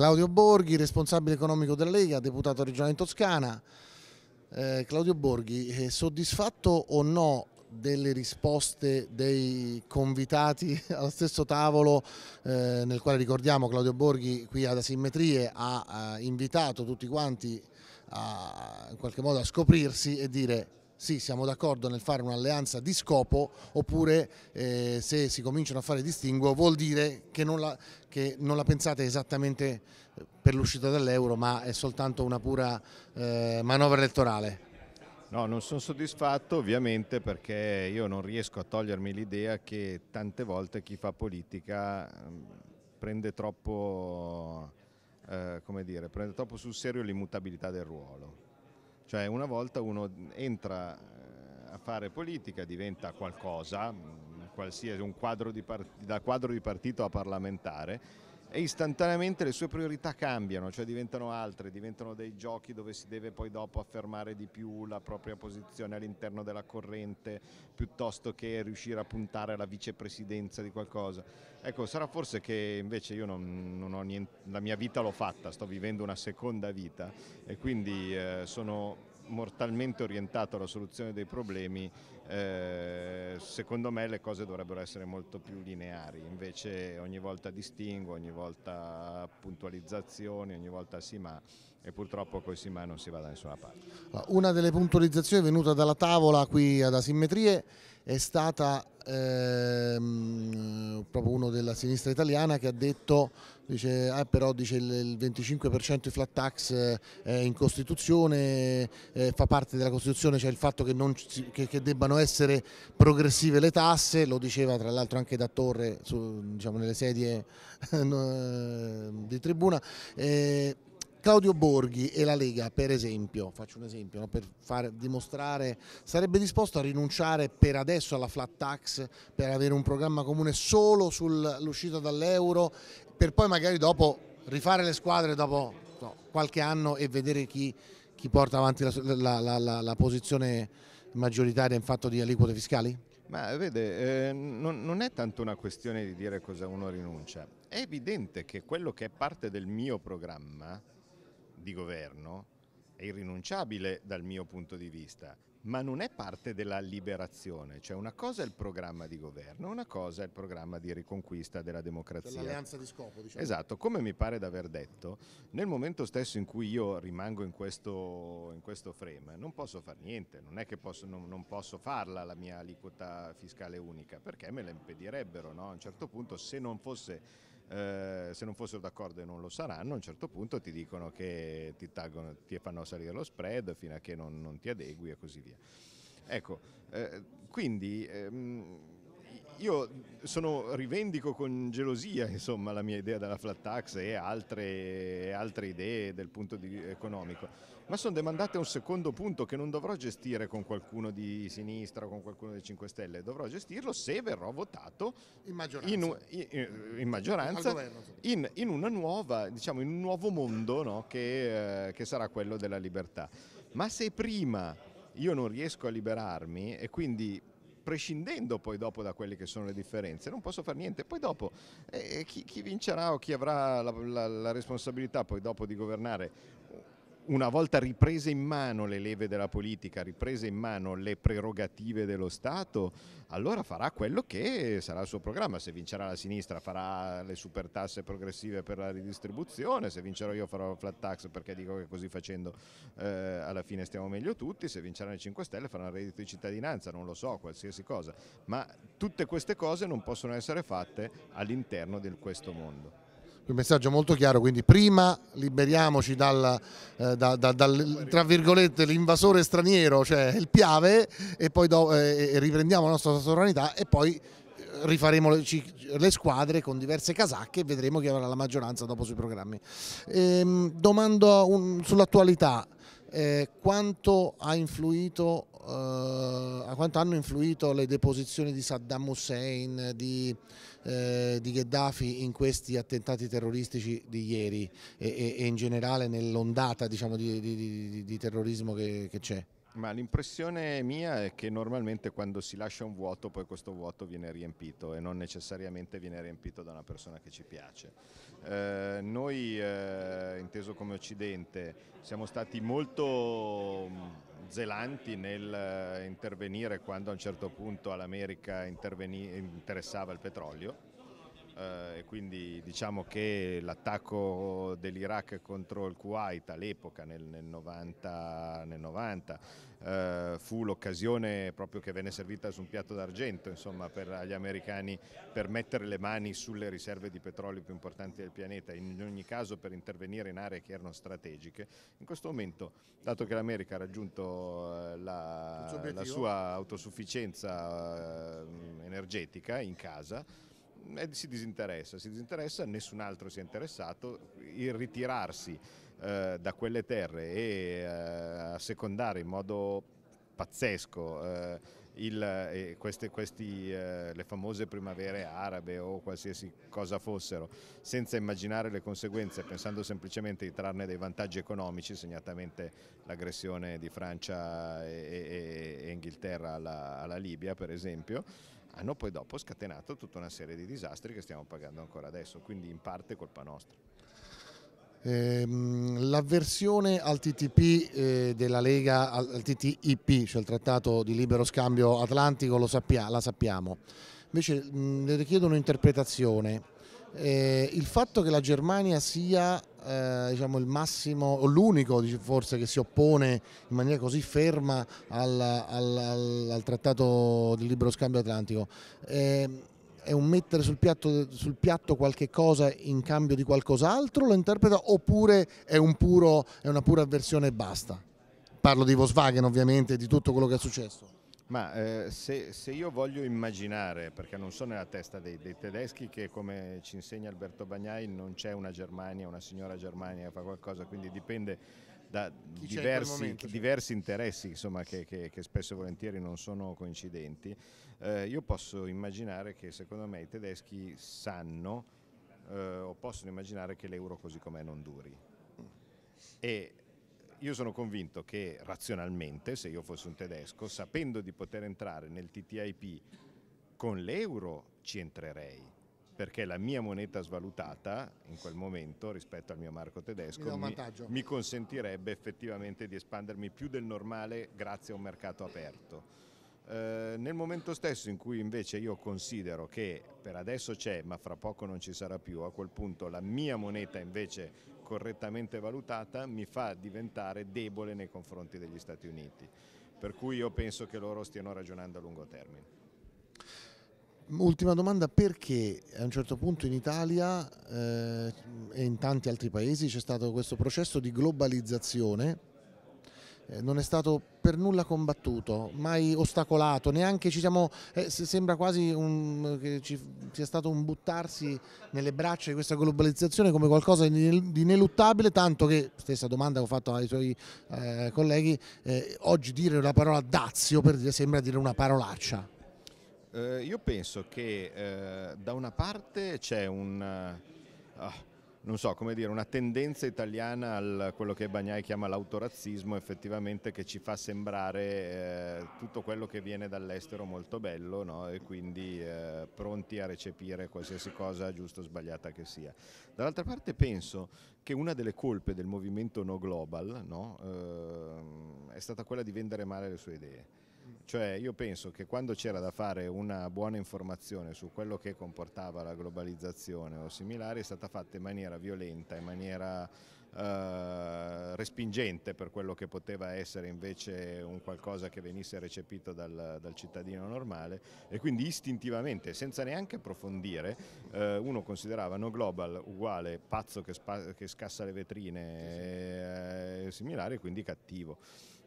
Claudio Borghi, responsabile economico della Lega, deputato regionale in Toscana. Eh, Claudio Borghi, eh, soddisfatto o no delle risposte dei convitati allo stesso tavolo eh, nel quale ricordiamo Claudio Borghi qui ad Asimmetrie ha, ha eh, invitato tutti quanti a, in qualche modo a scoprirsi e dire sì siamo d'accordo nel fare un'alleanza di scopo oppure eh, se si cominciano a fare distinguo vuol dire che non la, che non la pensate esattamente eh, per l'uscita dall'euro ma è soltanto una pura eh, manovra elettorale. No, non sono soddisfatto ovviamente perché io non riesco a togliermi l'idea che tante volte chi fa politica mm, prende troppo, eh, dire, prende troppo sul serio l'immutabilità del ruolo. Cioè una volta uno entra eh, a fare politica, diventa qualcosa, mm, qualsiasi, quadro part- da quadro di partito a parlamentare, e istantaneamente le sue priorità cambiano, cioè diventano altre, diventano dei giochi dove si deve poi dopo affermare di più la propria posizione all'interno della corrente piuttosto che riuscire a puntare alla vicepresidenza di qualcosa. Ecco, sarà forse che invece io non, non ho niente, la mia vita l'ho fatta, sto vivendo una seconda vita e quindi eh, sono mortalmente orientato alla soluzione dei problemi eh, secondo me le cose dovrebbero essere molto più lineari, invece ogni volta distingo, ogni volta puntualizzazioni, ogni volta sì ma e purtroppo col sì ma non si va da nessuna parte. Una delle puntualizzazioni venuta dalla tavola qui ad Asimmetrie è stata ehm, proprio uno della sinistra italiana che ha detto dice, ah, però dice il 25% di flat tax eh, è in Costituzione, eh, fa parte della Costituzione, cioè il fatto che, non, che, che debbano essere progressive le tasse, lo diceva tra l'altro anche da Torre su, diciamo, nelle sedie eh, di tribuna. Eh, Claudio Borghi e la Lega, per esempio, faccio un esempio, no, per far dimostrare, sarebbe disposto a rinunciare per adesso alla flat tax per avere un programma comune solo sull'uscita dall'euro, per poi magari dopo rifare le squadre dopo no, qualche anno e vedere chi, chi porta avanti la, la, la, la posizione maggioritaria in fatto di aliquote fiscali? Ma vede, eh, non, non, è tanto una questione di dire cosa uno rinuncia, è evidente che quello che è parte del mio programma di governo è irrinunciabile dal mio punto di vista, ma non è parte della liberazione, cioè una cosa è il programma di governo, una cosa è il programma di riconquista della democrazia. Cioè, l'alleanza di scopo, diciamo. Esatto, come mi pare di aver detto, nel momento stesso in cui io rimango in questo, in questo frame non posso fare niente, non è che posso, non, non, posso farla la mia aliquota fiscale unica, perché me la impedirebbero, no? a un certo punto se non fosse eh, se non fossero d'accordo e non lo saranno, a un certo punto ti dicono che ti, taggano, ti fanno salire lo spread fino a che non, non ti adegui e così via. Ecco, eh, quindi ehm, io sono, rivendico con gelosia insomma, la mia idea della flat tax e altre, altre idee del punto di economico, ma sono demandate un secondo punto che non dovrò gestire con qualcuno di sinistra o con qualcuno dei 5 Stelle, dovrò gestirlo se verrò votato in maggioranza, in, in, in, maggioranza, governo, nuova, diciamo, in, un nuovo mondo no, che, eh, che sarà quello della libertà. Ma se prima io non riesco a liberarmi e quindi prescindendo poi dopo da quelle che sono le differenze, non posso fare niente. Poi dopo eh, eh, chi, chi, vincerà o chi avrà la, la, la responsabilità poi dopo di governare una volta riprese in mano le leve della politica, riprese in mano le prerogative dello Stato, allora farà quello che sarà il suo programma. Se vincerà la sinistra farà le super tasse progressive per la ridistribuzione, se vincerò io farò la flat tax perché dico che così facendo eh, alla fine stiamo meglio tutti, se vinceranno i 5 Stelle faranno il reddito di cittadinanza, non lo so, qualsiasi cosa. Ma tutte queste cose non possono essere fatte all'interno di questo mondo un messaggio molto chiaro, quindi prima liberiamoci dal, eh, da, da, dal tra virgolette, l'invasore straniero, cioè il piave, e poi do, eh, riprendiamo la nostra sovranità e poi eh, rifaremo le, le, squadre con diverse casacche e vedremo chi avrà la maggioranza dopo sui programmi. Ehm, domando sull'attualità, eh, quanto ha influito eh, quanto hanno influito le deposizioni di Saddam Hussein, di, eh, di Gheddafi in questi attentati terroristici di ieri e, e in generale nell'ondata diciamo, di, di, di, terrorismo che c'è? Ma l'impressione mia è che normalmente quando si lascia un vuoto poi questo vuoto viene riempito e non necessariamente viene riempito da una persona che ci piace. Eh, noi, eh, inteso come Occidente, siamo stati molto zelanti nel eh, intervenire quando a un certo punto all'America interessava il petrolio eh, e quindi diciamo che l'attacco dell'Iraq contro il Kuwait all'epoca nel, nel, 90, nel 90 eh, fu l'occasione proprio che venne servita su un piatto d'argento per gli americani per mettere le mani sulle riserve di petrolio più importanti del pianeta, in ogni caso per intervenire in aree che erano strategiche. In questo momento, dato che l'America ha raggiunto eh, la, la sua autosufficienza eh, energetica in casa, eh, si disinteressa, si disinteressa, nessun altro si è interessato, il ritirarsi eh, da quelle terre e eh, secondare in modo pazzesco eh, il, eh, queste, questi, eh, le famose primavere arabe o qualsiasi cosa fossero, senza immaginare le conseguenze, pensando semplicemente di trarne dei vantaggi economici, segnatamente l'aggressione di Francia e, e, e Inghilterra alla, alla Libia per esempio hanno poi dopo scatenato tutta una serie di disastri che stiamo pagando ancora adesso, quindi in parte colpa nostra. Ehm, l'avversione al TTP eh, della Lega, al TTIP, cioè il trattato di libero scambio atlantico, sappia, la sappiamo. Invece mh, le richiedono interpretazione. Eh, il fatto che la Germania sia eh, diciamo, il massimo, o l'unico forse che si oppone in maniera così ferma al, al, al, al trattato di libero scambio atlantico, eh, è un mettere sul piatto, sul piatto, qualche cosa in cambio di qualcos'altro, lo interpreta, oppure è, un puro, è una pura avversione e basta? Parlo di Volkswagen ovviamente, di tutto quello che è successo. Ma eh, se, se, io voglio immaginare, perché non sono nella testa dei, dei, tedeschi che come ci insegna Alberto Bagnai non c'è una Germania, una signora Germania che fa qualcosa, quindi dipende da diversi, momento, cioè. diversi, interessi insomma, che, che, che, spesso e volentieri non sono coincidenti. Eh, io posso immaginare che secondo me i tedeschi sanno eh, o possono immaginare che l'euro così com'è non duri. E io sono convinto che razionalmente, se io fossi un tedesco, sapendo di poter entrare nel TTIP con l'euro ci entrerei perché la mia moneta svalutata in quel momento rispetto al mio marco tedesco mi, mi consentirebbe effettivamente di espandermi più del normale grazie a un mercato aperto. Eh, nel momento stesso in cui invece io considero che per adesso c'è ma fra poco non ci sarà più, a quel punto la mia moneta invece correttamente valutata mi fa diventare debole nei confronti degli Stati Uniti, per cui io penso che loro stiano ragionando a lungo termine. Ultima domanda, perché a un certo punto in Italia eh, e in tanti altri paesi c'è stato questo processo di globalizzazione eh, non è stato per nulla combattuto, mai ostacolato, neanche ci siamo, eh, sembra quasi un, che ci sia stato un buttarsi nelle braccia di questa globalizzazione come qualcosa di ineluttabile, tanto che, stessa domanda che ho fatto ai suoi eh, colleghi, eh, oggi dire la parola dazio per dire, sembra dire una parolaccia. Eh, io penso che eh, da una parte c'è un... Uh, non so, come dire, una tendenza italiana a quello che Bagnai chiama l'autorazzismo effettivamente che ci fa sembrare eh, tutto quello che viene dall'estero molto bello no? e quindi eh, pronti a recepire qualsiasi cosa giusta o sbagliata che sia. Dall'altra parte penso che una delle colpe del movimento no global no, eh, è stata quella di vendere male le sue idee cioè io penso che quando c'era da fare una buona informazione su quello che comportava la globalizzazione o similari è stata fatta in maniera violenta, in maniera eh, respingente per quello che poteva essere invece un qualcosa che venisse recepito dal, dal cittadino normale e quindi istintivamente, senza neanche approfondire, eh, uno considerava no global uguale pazzo che, che scassa le vetrine eh, similare e quindi cattivo.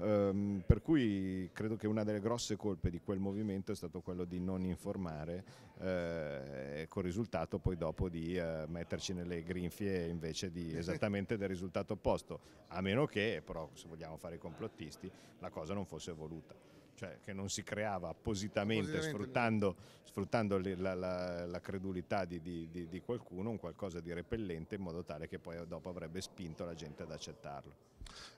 Um, per cui credo che una delle grosse colpe di quel movimento è stato quello di non informare, eh, il risultato poi dopo di eh, metterci nelle grinfie invece di esattamente del il risultato opposto, a meno che, però se vogliamo fare i complottisti, la cosa non fosse voluta. Cioè che non si creava appositamente, appositamente sfruttando, sfruttando la, la, la, credulità di, di, di, di qualcuno, un qualcosa di repellente in modo tale che poi dopo avrebbe spinto la gente ad accettarlo.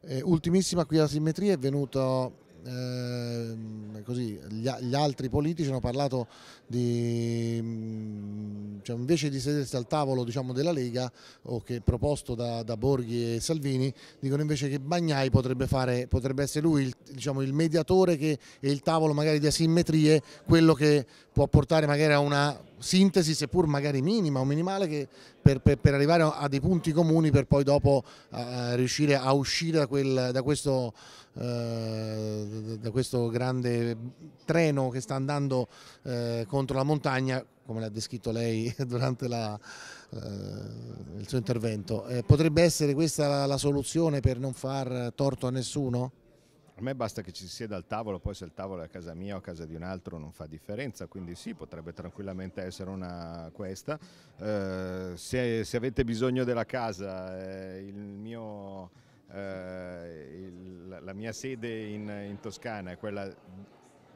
Eh, ultimissima qui la simmetria è venuto eh, così, gli, gli, altri politici hanno parlato di mh, mm, cioè invece di sedersi al tavolo diciamo, della Lega o che è proposto da, da, Borghi e Salvini, dicono invece che Bagnai potrebbe, fare, potrebbe essere lui il, diciamo, il mediatore che, e il tavolo magari di asimmetrie, quello che può portare magari a una sintesi, seppur magari minima o minimale, per, per, per, arrivare a dei punti comuni per poi dopo eh, eh, riuscire a uscire da, quel, da, questo, eh, da, questo, grande treno che sta andando eh, contro la montagna, come l'ha descritto lei durante la, eh, il suo intervento. Eh, potrebbe essere questa la, la soluzione per non far torto a nessuno? a me basta che ci si sieda al tavolo, poi se il tavolo è a casa mia o a casa di un altro non fa differenza, quindi sì, potrebbe tranquillamente essere una questa. Eh, se, se, avete bisogno della casa, eh, mio, eh, il, la mia sede in, in Toscana è quella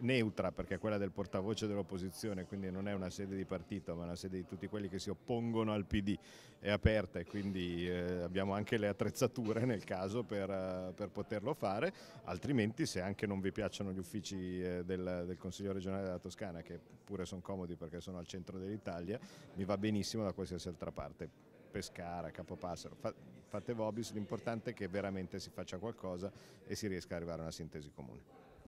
neutra perché è quella del portavoce dell'opposizione, quindi non è una sede di partito ma è una sede di tutti quelli che si oppongono al PD, è aperta e quindi eh, abbiamo anche le attrezzature nel caso per, uh, per, poterlo fare, altrimenti se anche non vi piacciono gli uffici eh, del, del, Consiglio regionale della Toscana, che pure sono comodi perché sono al centro dell'Italia, mi va benissimo da qualsiasi altra parte. Pescara, Capopassero, fate vobis, l'importante è che veramente si faccia qualcosa e si riesca ad arrivare a una sintesi comune.